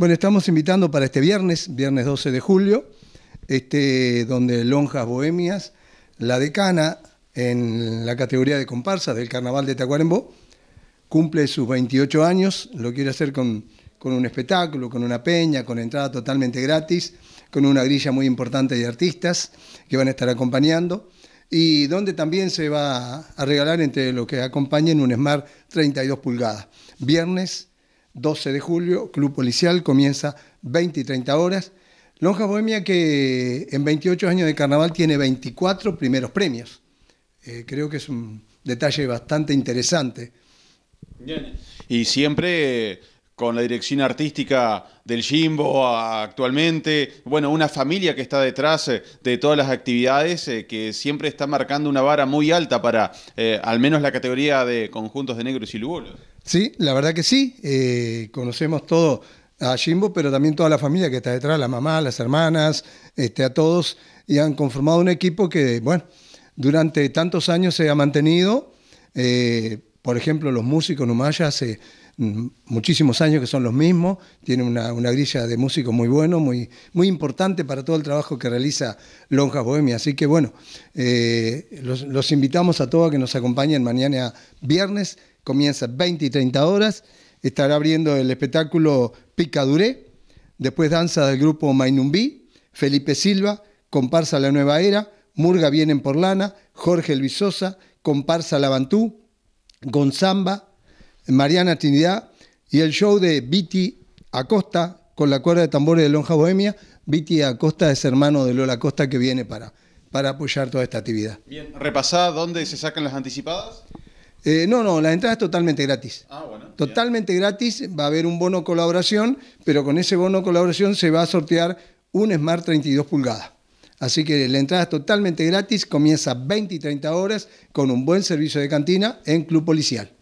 Bueno, estamos invitando para este viernes, viernes 12 de julio, este, donde Lonjas Bohemias, la decana en la categoría de comparsas del Carnaval de Tacuarembó, cumple sus 28 años, lo quiere hacer con, un espectáculo, con una peña, con entrada totalmente gratis, con una grilla muy importante de artistas que van a estar acompañando y donde también se va a regalar entre los que acompañen un Smart 32 pulgadas. Viernes 12 de julio, Club Policial, comienza 20 y 30 horas. Lonja Bohemia que en 28 años de carnaval tiene 24 primeros premios. Eh, creo que es un detalle bastante interesante. Y siempre eh, con la dirección artística del Jimbo actualmente, bueno, una familia que está detrás eh, de todas las actividades, que siempre está marcando una vara muy alta para al menos la categoría de conjuntos de negros y lúbulos. Sí, la verdad que sí. Eh, conocemos todo a Jimbo, pero también toda la familia que está detrás, la mamá, las hermanas, este, a todos, y han conformado un equipo que, bueno, durante tantos años se ha mantenido. Eh, por ejemplo, los músicos Numaya hace mm, muchísimos años que son los mismos, tienen una, grilla de músicos muy bueno, muy, muy importante para todo el trabajo que realiza Lonjas Bohemia. Así que bueno, eh, los, los invitamos a todos a que nos acompañen mañana viernes comienza 20 y 30 horas. Estará abriendo el espectáculo Picaduré, después danza del grupo Mainumbi, Felipe Silva, comparsa La Nueva Era, Murga Vienen por Lana, Jorge Elvisosa, Sosa, comparsa Lavantú, Gonzamba, Mariana Trinidad y el show de Viti Acosta con la cuerda de tambores de Lonja Bohemia. Viti Acosta es hermano de Lola Acosta que viene para, para apoyar toda esta actividad. Bien, repasada, ¿dónde se sacan las anticipadas? Eh, no, no, la entrada es totalmente gratis. Ah, bueno. Totalmente gratis, va a haber un bono colaboración, pero con ese bono colaboración se va a sortear un Smart 32 pulgadas. Así que la entrada es totalmente gratis, comienza 20 y 30 horas con un buen servicio de cantina en Club Policial.